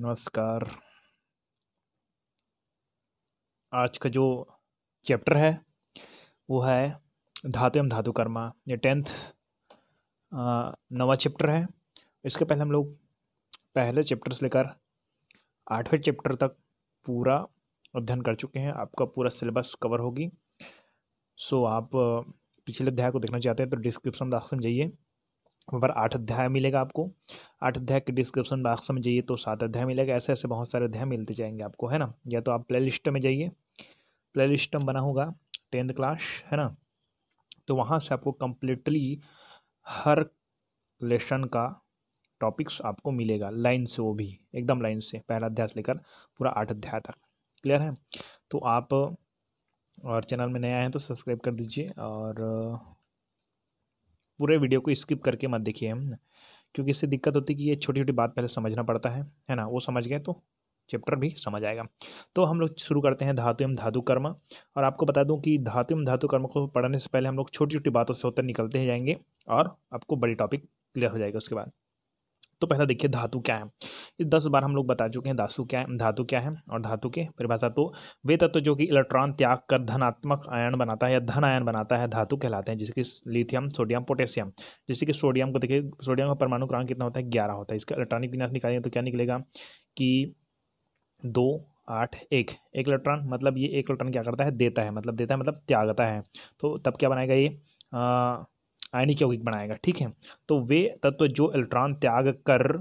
नमस्कार आज का जो चैप्टर है वो है धातु एवं धातुकर्मा ये टेंथ नवा चैप्टर है इसके पहले हम लोग पहले चैप्टर से लेकर आठवें चैप्टर तक पूरा अध्ययन कर चुके हैं आपका पूरा सिलेबस कवर होगी सो आप पिछले अध्याय को देखना चाहते हैं तो डिस्क्रिप्शन बॉक्स में जाइए वहाँ पर आठ अध्याय मिलेगा आपको आठ अध्याय के डिस्क्रिप्शन बॉक्स में जाइए तो सात अध्याय मिलेगा ऐसे ऐसे बहुत सारे अध्याय मिलते जाएंगे आपको है ना या तो आप प्ले लिस्ट में जाइए प्ले लिस्ट बना होगा टेंथ क्लास है ना तो वहाँ से आपको कम्प्लीटली हर लेसन का टॉपिक्स आपको मिलेगा लाइन से वो भी एकदम लाइन से पहला अध्याय से लेकर पूरा आठ अध्याय तक क्लियर है तो आप और चैनल में नया हैं तो सब्सक्राइब कर दीजिए और पूरे वीडियो को स्किप करके मत देखिए क्योंकि इससे दिक्कत होती है कि ये छोटी छोटी बात पहले समझना पड़ता है है ना वो समझ गए तो चैप्टर भी समझ आएगा तो हम लोग शुरू करते हैं धातु एवं धातु कर्म और आपको बता दूं कि धातु एवं धातु कर्म को पढ़ने से पहले हम लोग छोटी छोटी बातों से होते निकलते जाएंगे और आपको बड़ी टॉपिक क्लियर हो जाएगा उसके बाद तो पहला देखिए धातु क्या है इस दस बार हम लोग बता चुके हैं धातु क्या है धातु क्या है और धातु के परिभाषा तो वे तत्व तो जो कि इलेक्ट्रॉन त्याग कर धनात्मक आयन बनाता है या धन आयन बनाता है धातु कहलाते हैं जिसकी लिथियम सोडियम पोटेशियम जैसे कि सोडियम को देखिए सोडियम का परमाणु क्रांक कितना होता है ग्यारह होता है इसका इलेक्ट्रॉनिक विन्यास निकालेंगे तो क्या निकलेगा कि दो आठ एक एक इलेक्ट्रॉन मतलब ये एक इलेक्ट्रॉन क्या करता है देता है मतलब देता है मतलब त्यागता है तो तब क्या बनाएगा ये आयनिक यौगिक बनाएगा ठीक है तो वे तत्व जो इलेक्ट्रॉन त्याग कर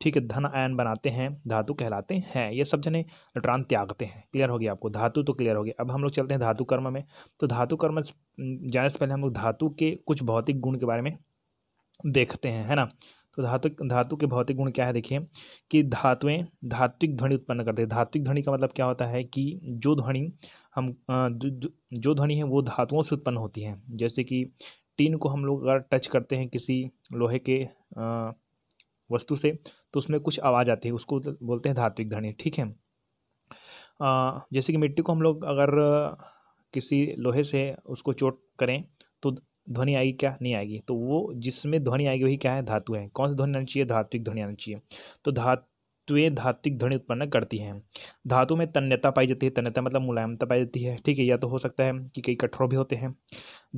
ठीक है धन आयन बनाते हैं धातु कहलाते हैं ये सब जने इलेक्ट्रॉन त्यागते हैं क्लियर हो गया आपको धातु तो क्लियर हो गया अब हम लोग चलते हैं धातु कर्म में तो धातु कर्म जाने से पहले हम लोग धातु के कुछ भौतिक गुण के बारे में देखते हैं है ना तो धातु धातु के भौतिक गुण क्या है देखिए कि धातुएं धात्विक ध्वनि उत्पन्न करते हैं धात्विक ध्वनि का मतलब क्या होता है कि जो ध्वनि हम जो ध्वनि है वो धातुओं से उत्पन्न होती है जैसे कि टीन को हम लोग अगर टच करते हैं किसी लोहे के वस्तु से तो उसमें कुछ आवाज़ आती है उसको बोलते हैं धात्विक ध्वनि ठीक है जैसे कि मिट्टी को हम लोग अगर किसी लोहे से उसको चोट करें तो ध्वनि आएगी क्या नहीं आएगी तो वो जिसमें ध्वनि आएगी वही क्या है धातु है कौन सी ध्वनि आनी चाहिए धात्विक ध्वनि आनी चाहिए तो धात त्वे ध्वनि उत्पन्न करती हैं धातु में तन्यता पाई जाती है तन्यता मतलब मुलायमता पाई जाती है ठीक है या तो हो सकता है कि कई कठोर भी होते हैं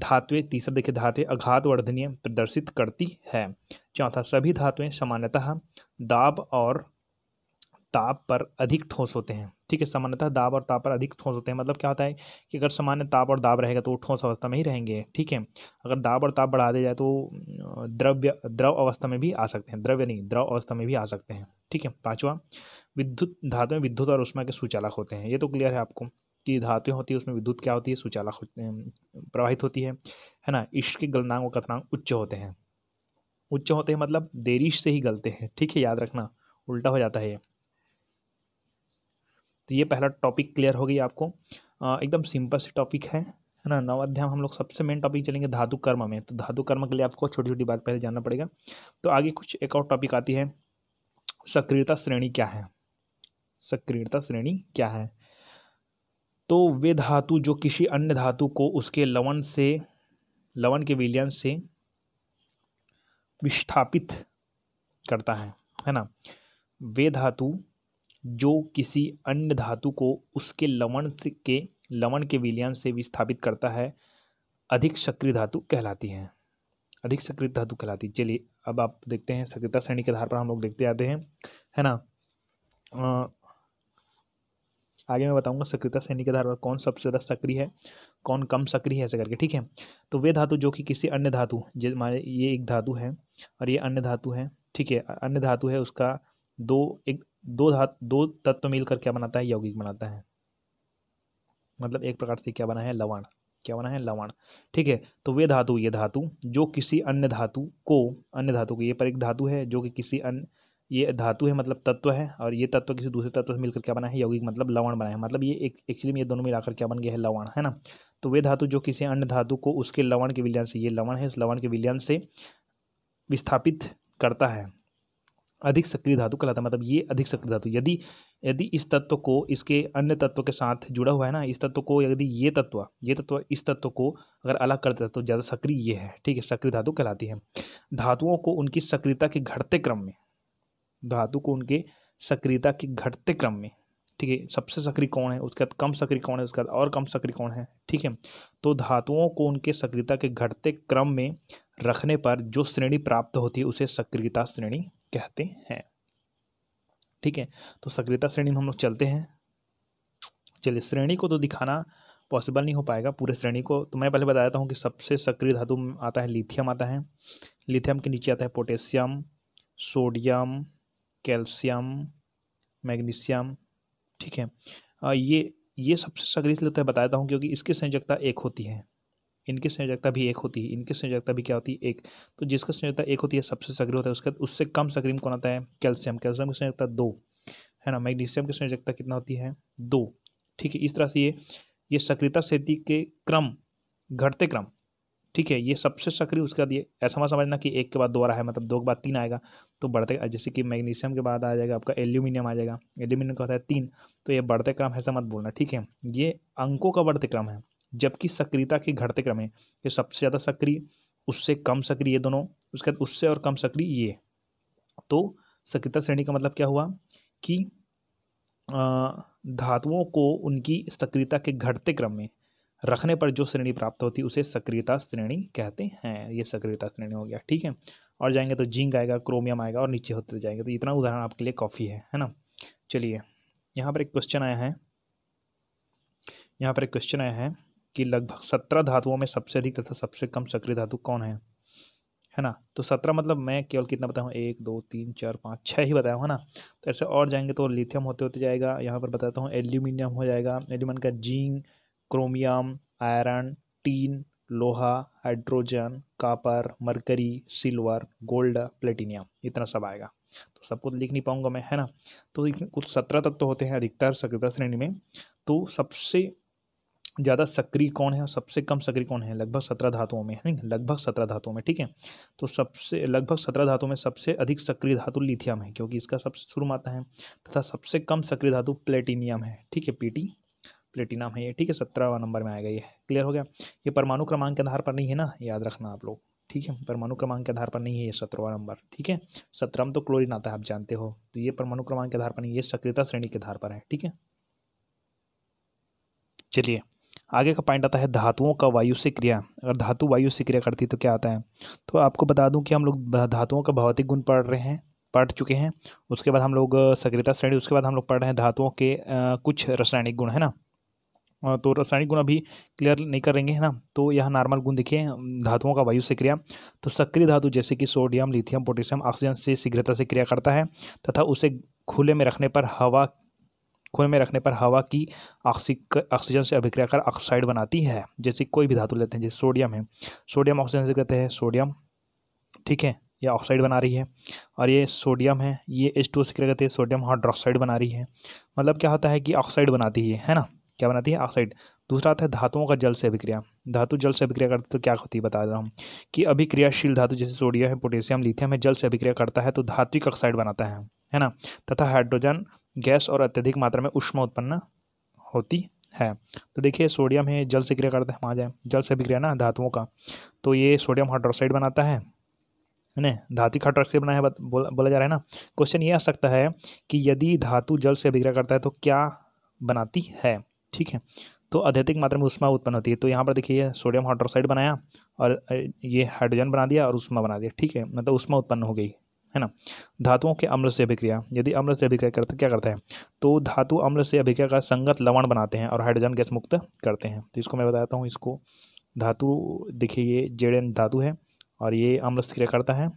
धातुएं तीसरा देखिए धातुएं अघात वर्धनीय प्रदर्शित करती है चौथा सभी धातुएं सामान्यतः दाब और ताप पर अधिक ठोस होते हैं ठीक है सामान्यतः दाब और ताप पर अधिक ठोस होते हैं मतलब क्या होता है कि अगर सामान्य ताप और दाब रहेगा तो वो ठोस अवस्था में ही रहेंगे ठीक है अगर दाब और ताप बढ़ा दिया जाए तो द्रव्य द्रव अवस्था में भी आ सकते हैं द्रव्य नहीं द्रव अवस्था में भी आ सकते हैं ठीक है पाँचवा विद्युत धातु में विद्युत और उष्मा के सुचालक होते हैं ये तो क्लियर है आपको कि धातुएं होती है उसमें विद्युत क्या होती है सुचालक प्रवाहित होती है है ना ईश के गलनांग और कथनांग उच्च होते हैं उच्च होते हैं मतलब देरीश से ही गलते हैं ठीक है याद रखना उल्टा हो जाता है ये तो ये पहला टॉपिक क्लियर हो गई आपको एकदम सिंपल से टॉपिक है है ना नव अध्याय हम लोग सबसे मेन टॉपिक चलेंगे धातु कर्म में तो धातु कर्म के लिए आपको छोटी छोटी बात पहले जानना पड़ेगा तो आगे कुछ एक और टॉपिक आती है सक्रियता श्रेणी क्या है सक्रियता श्रेणी क्या है तो वे धातु जो किसी अन्य धातु को उसके लवण से लवण के विलयन से विस्थापित करता है है ना वे धातु जो किसी अन्य धातु को उसके लवण के लवण के विलयन से विस्थापित करता है अधिक सक्रिय धातु कहलाती हैं अधिक सकृत धातु कहलाती है चलिए अब आप तो देखते हैं सक्रियता श्रेणी के आधार पर हम लोग देखते आते हैं है ना आ, आगे मैं बताऊंगा सक्रियता श्रेणी के आधार पर कौन सबसे ज़्यादा सक्रिय है कौन कम सक्रिय है ऐसे करके ठीक है तो वे धातु जो कि किसी अन्य धातु जैसे ये एक धातु है और ये अन्य धातु है ठीक है अन्य धातु है उसका दो एक दो धातु दो तत्व मिलकर क्या बनाता है यौगिक बनाता है मतलब एक प्रकार से क्या बना है लवण क्या बना है लवण ठीक है तो वे धातु ये धातु जो किसी अन्य धातु को अन्य धातु को ये पर एक धातु है जो कि किसी अन्य ये धातु है मतलब तत्व है और ये तत्व किसी दूसरे तत्व से मिलकर क्या बना है यौगिक मतलब लवण बना है मतलब ये एक एक्चुअली में ये दोनों मिलाकर क्या बन गया है लवण है ना तो वे धातु जो किसी अन्य धातु को उसके लवण के विलयन से ये लवण है उस लवण के विलयन से विस्थापित करता है अधिक सक्रिय धातु कहलाता है मतलब ये अधिक सक्रिय धातु यदि यदि इस तत्व को इसके अन्य तत्व के साथ जुड़ा हुआ है ना इस तत्व को यदि ये तत्व ये तत्व इस तत्व को अगर अलग करते देता तो ज़्यादा सक्रिय ये है ठीक है सक्रिय धातु कहलाती है धातुओं को उनकी सक्रियता के घटते क्रम में धातु को उनके सक्रियता के घटते क्रम में ठीक है सबसे सक्रिय कौन है उसके बाद कम सक्रिय कौन है उसके बाद और कम सक्रिय कौन है ठीक है तो धातुओं को उनके सक्रियता के घटते क्रम में रखने पर जो श्रेणी प्राप्त होती है उसे सक्रियता श्रेणी कहते हैं ठीक है तो सक्रियता श्रेणी में हम लोग चलते हैं चलिए श्रेणी को तो दिखाना पॉसिबल नहीं हो पाएगा पूरे श्रेणी को तो मैं पहले बता देता हूँ कि सबसे सक्रिय धातु आता है लिथियम आता है लिथियम के नीचे आता है पोटेशियम सोडियम कैल्शियम मैग्नीशियम ठीक है ये ये सबसे सक्रिय इसलिए होता है बताता हूँ क्योंकि इसकी संयोजकता एक होती है इनकी संयोजकता भी एक होती है इनकी संयोजकता भी क्या होती है एक तो जिसका संयोजकता एक होती है सबसे सक्रिय होता है उसका उससे कम सक्रिय कौन आता है कैल्शियम कैल्शियम की संयोजकता दो है ना मैग्नीशियम की संयोजकता कितना होती है दो ठीक है इस तरह से ये ये सक्रियता स्थिति के क्रम घटते क्रम ठीक है ये सबसे सक्रिय उसके बाद ये ऐसा मत समझना कि एक के बाद दो आ रहा है मतलब दो के बाद तीन आएगा तो बढ़ते जैसे कि मैग्नीशियम के बाद आ जाएगा आपका एल्यूमिनियम आ जाएगा एल्यूमिनियम का होता है तीन तो ये बढ़ते क्रम ऐसा मत बोलना ठीक है ये अंकों का बढ़ते क्रम है जबकि सक्रियता के घटते क्रम है ये सबसे ज़्यादा सक्रिय उससे कम सक्रिय दोनों उसके बाद उससे और कम सक्रिय ये तो सक्रियता श्रेणी का मतलब क्या हुआ कि धातुओं को उनकी सक्रियता के घटते क्रम में रखने पर जो श्रेणी प्राप्त होती है उसे सक्रियता श्रेणी कहते हैं ये सक्रियता श्रेणी हो गया ठीक है और जाएंगे तो जिंक आएगा क्रोमियम आएगा और नीचे होते जाएंगे तो इतना उदाहरण आपके लिए कॉफ़ी है है ना चलिए यहाँ पर एक क्वेश्चन आया है यहाँ पर एक क्वेश्चन आया है कि लगभग सत्रह धातुओं में सबसे अधिक तथा सबसे कम सक्रिय धातु कौन है है ना तो सत्रह मतलब मैं केवल कितना बताया हूँ एक दो तीन चार पाँच छः ही बताया हूँ ना तो ऐसे और जाएंगे तो लिथियम होते होते जाएगा यहाँ पर बताता हूँ एल्यूमिनियम हो जाएगा एल्यूमिनियम का जिंक क्रोमियम आयरन टीन लोहा hydrogen copper mercury silver gold platinum इतना सब आएगा तो सब कुछ लिख नहीं पाऊंगा मैं है ना तो कुछ सत्रह तत्व तो होते हैं अधिकतर सक्रियता श्रेणी में तो सबसे ज़्यादा सक्रिय कौन है और सबसे कम सक्रिय कौन है लगभग सत्रह धातुओं में है लगभग सत्रह धातुओं में ठीक है तो सबसे लगभग सत्रह धातुओं में सबसे अधिक सक्रिय धातु लिथियम है क्योंकि इसका सबसे शुरू में आता है तथा सबसे कम सक्रिय धातु प्लेटिनियम है ठीक है पीटी प्लेटिनम है ये ठीक है सत्रहवा नंबर में आएगा ये क्लियर हो गया ये परमाणु क्रमांक के आधार पर नहीं है ना याद रखना आप लोग ठीक है परमाणु क्रमांक के आधार पर नहीं है ये सत्रहवा नंबर ठीक है सत्रह तो क्लोरिन आता है आप जानते हो तो ये परमाणु क्रमांक के आधार पर नहीं ये सक्रियता श्रेणी के आधार पर है ठीक है चलिए आगे का पॉइंट आता है धातुओं का वायु से क्रिया अगर धातु वायु से क्रिया करती है तो क्या आता है तो आपको बता दूं कि हम लोग धातुओं का भौतिक गुण पढ़ रहे हैं पढ़ चुके हैं उसके बाद हम लोग सक्रियता श्रेणी उसके बाद हम लोग पढ़ रहे हैं धातुओं के आ, कुछ रासायनिक गुण है ना तो रासायनिक गुण अभी क्लियर नहीं करेंगे है ना तो यहाँ नॉर्मल गुण देखिए धातुओं का वायु से क्रिया तो सक्रिय धातु जैसे कि सोडियम लिथियम पोटेशियम ऑक्सीजन से शीघ्रता से क्रिया करता है तथा उसे खुले में रखने पर हवा खून में रखने पर हवा की ऑक्सीजन से अभिक्रिया कर ऑक्साइड बनाती है जैसे कोई भी धातु लेते हैं जैसे सोडियम है सोडियम ऑक्सीजन से कहते हैं सोडियम ठीक है ये ऑक्साइड बना रही है और ये सोडियम है ये एच टू से क्या कहते हैं सोडियम हाइड्रोक्साइड बना रही है मतलब क्या होता है कि ऑक्साइड बनाती है है ना क्या बनाती है ऑक्साइड दूसरा आता है धातुओं का जल से अभिक्रिया धातु जल से अभिक्रिया करते तो क्या होती है बता रहा हूँ कि अभिक्रियाशील धातु जैसे सोडियम है पोटेशियम लिथियम है जल से अभिक्रिया करता है तो धातु ऑक्साइड बनाता है है ना तथा हाइड्रोजन गैस और अत्यधिक मात्रा में उष्मा उत्पन्न होती है तो देखिए सोडियम है जल से क्रिया करते हैं हम आ जाए जल से बिक्रिया ना धातुओं का तो ये सोडियम हाइड्रोक्साइड बनाता है है ना धातु हाइड्रोक्साइड बनाया बोला जा रहा है ना क्वेश्चन ये आ सकता है कि यदि धातु जल से अभिक्रिया करता है तो क्या बनाती है ठीक है तो अत्यधिक मात्रा में उष्मा उत्पन्न होती है तो यहाँ पर देखिए सोडियम हाइड्रोक्साइड बनाया और ये हाइड्रोजन बना दिया और उष्मा बना दिया ठीक है मतलब उष्मा उत्पन्न हो गई है ना धातुओं के अम्ल से अभिक्रिया यदि अम्ल से अभिक्रिया करते क्या करते हैं तो धातु अम्ल से अभिक्रिया का संगत लवण बनाते हैं और हाइड्रोजन गैस मुक्त करते हैं तो इसको मैं बताता हूँ इसको धातु देखिए ये जेड धातु है और ये अम्ल से क्रिया करता है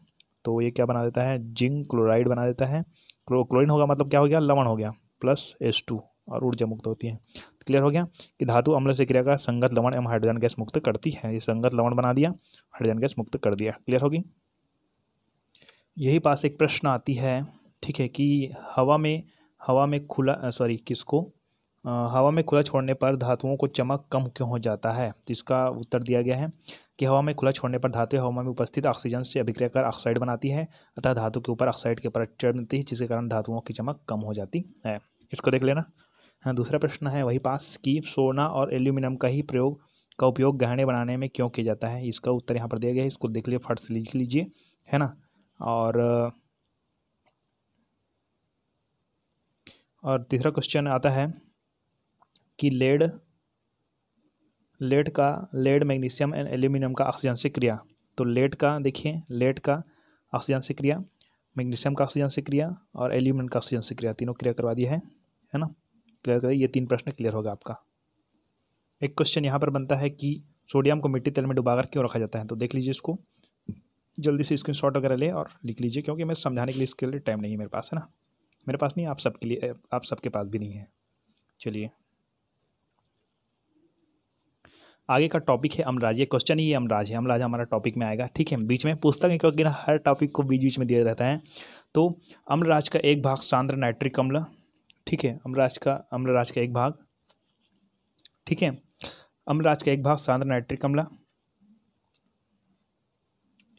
तो ये क्या बना देता है जिंक क्लोराइड बना देता है क्लो क्लोरिन होगा मतलब क्या हो गया लवण हो गया प्लस एस टू और ऊर्जा मुक्त होती है तो क्लियर हो गया कि धातु अम्ल से क्रिया का संगत लवण एवं हाइड्रोजन गैस मुक्त करती है ये संगत लवण बना दिया हाइड्रोजन गैस मुक्त कर दिया क्लियर होगी यही पास एक प्रश्न आती है ठीक है कि हवा में हवा में खुला सॉरी किसको हवा में खुला छोड़ने पर धातुओं को चमक कम क्यों हो जाता है तो इसका उत्तर दिया गया है कि हवा में खुला छोड़ने पर धातु हवा में उपस्थित ऑक्सीजन से अभिक्रिया कर ऑक्साइड बनाती है अतः धातु के ऊपर ऑक्साइड के परत चढ़ है जिसके कारण धातुओं की चमक कम हो जाती है इसको देख लेना हाँ दूसरा प्रश्न है वही पास कि सोना और एल्यूमिनियम का ही प्रयोग का उपयोग गहने बनाने में क्यों किया जाता है इसका उत्तर यहाँ पर दिया गया है इसको देख लिया फट लिख लीजिए है ना और और तीसरा क्वेश्चन आता है कि लेड लेड का लेड मैग्नीशियम एंड एल्यूमिनियम का ऑक्सीजन से क्रिया तो लेड का देखिए लेड का ऑक्सीजन से क्रिया मैग्नीशियम का ऑक्सीजन से क्रिया और एल्यूमिनियम का ऑक्सीजन से क्रिया तीनों क्रिया करवा दिया है है ना क्लियर करिए ये तीन प्रश्न क्लियर होगा आपका एक क्वेश्चन यहाँ पर बनता है कि सोडियम को मिट्टी तेल में डुबाकर क्यों रखा जाता है तो देख लीजिए इसको जल्दी से स्क्रीन शॉट वगैरह ले और लिख लीजिए क्योंकि मैं समझाने के लिए इसके लिए टाइम नहीं है मेरे पास है ना मेरे पास नहीं आप सबके लिए आप सबके पास भी नहीं है चलिए आगे का टॉपिक है अमराज ये क्वेश्चन ही अमराज है अमराज हमारा टॉपिक में आएगा ठीक है बीच में पुस्तक है क्योंकि ना हर टॉपिक को बीच बीच में दिया रहता है तो अमराज का एक भाग सांद्र नाइट्रिक अम्ल ठीक है अमराज का अमराज का एक भाग ठीक है अमराज का एक भाग सांद्र नाइट्रिक अम्ल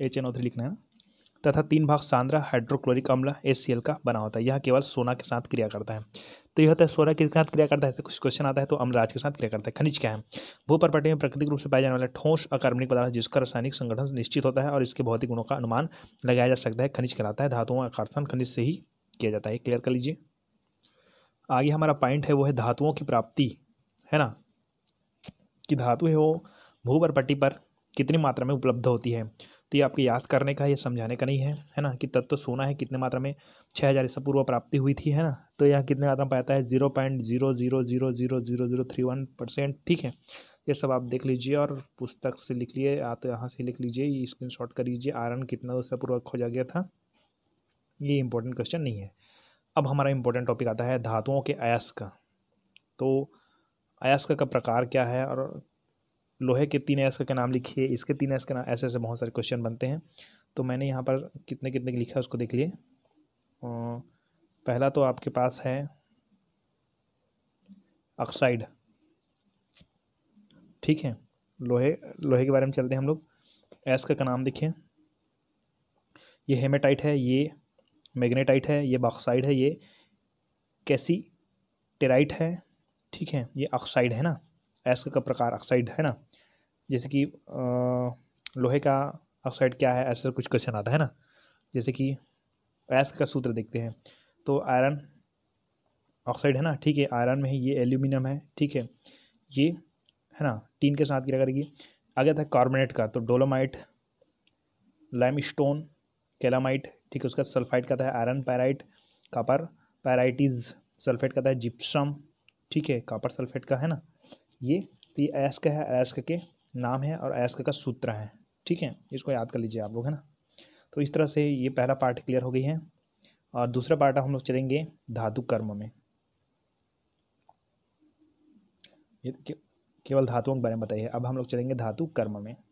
एच एन ओ थ्री लिखना है तथा तीन भाग सांद्रा हाइड्रोक्लोरिक अम्ल एस का बना होता है यह केवल सोना के साथ क्रिया करता है तो यह होता है सोना किसके साथ क्रिया करता है कुछ क्वेश्चन आता है तो अम्लराज के साथ क्रिया करता है खनिज क्या है भू परपटी में प्राकृतिक रूप से पाया जाने वाला ठोस अकार्बनिक पदार्थ जिसका रासायनिक संगठन निश्चित होता है और इसके भौतिक गुणों का अनुमान लगाया जा सकता है खनिज कहलाता है धातुओं का आकर्षण खनिज से ही किया जाता है क्लियर कर लीजिए आगे हमारा पॉइंट है वो है धातुओं की प्राप्ति है ना कि धातु है वो भू पर कितनी मात्रा में उपलब्ध होती है तो ये आपके याद करने का या समझाने का नहीं है है ना कि तत्व तो सोना है कितने मात्रा में छः हज़ार ईसा पूर्व प्राप्ति हुई थी है ना तो यहाँ कितने मात्रा में पाता है zero point zero zero zero zero zero zero three one percent ठीक है ये सब आप देख लीजिए और पुस्तक से लिख लिए आप तो यहाँ से लिख लीजिए स्क्रीन शॉट कर लीजिए आयरन कितना उससे पूर्व खोजा गया था ये इंपॉर्टेंट क्वेश्चन नहीं है अब हमारा इंपॉर्टेंट टॉपिक आता है धातुओं के अयस्क तो अयस्क का प्रकार क्या है और लोहे के तीन एस का नाम लिखिए इसके तीन एस का नाम ऐसे ऐसे बहुत सारे क्वेश्चन बनते हैं तो मैंने यहाँ पर कितने कितने लिखा है उसको देख लिए पहला तो आपके पास है ऑक्साइड ठीक है लोहे लोहे के बारे में चलते हैं हम लोग एस का, नाम देखें ये हेमेटाइट है ये मैग्नेटाइट है ये बॉक्साइड है ये कैसी टेराइट है ठीक है ये ऑक्साइड है ना एस्क का प्रकार ऑक्साइड है ना जैसे कि लोहे का ऑक्साइड क्या है ऐसा कुछ क्वेश्चन आता है ना जैसे कि एस्क का सूत्र देखते हैं तो आयरन ऑक्साइड है ना ठीक है आयरन में है ये एल्यूमिनियम है ठीक है ये है ना टीन के साथ क्या करेगी आगे था कार्बोनेट का तो डोलोमाइट लाइम स्टोन कैलामाइट ठीक है उसका सल्फाइड का था iron pyrite copper pyrites sulphate का था जिप्सम ठीक है कापर सल्फेट का है ना ये तो ये अयस्क है अयस्क के नाम है और अयस्क का सूत्र है ठीक है इसको याद कर लीजिए आप लोग है ना तो इस तरह से ये पहला पार्ट क्लियर हो गई है और दूसरा पार्ट हम लोग चलेंगे धातु कर्म में ये केवल धातुओं के बारे में बताइए अब हम लोग चलेंगे धातु कर्म में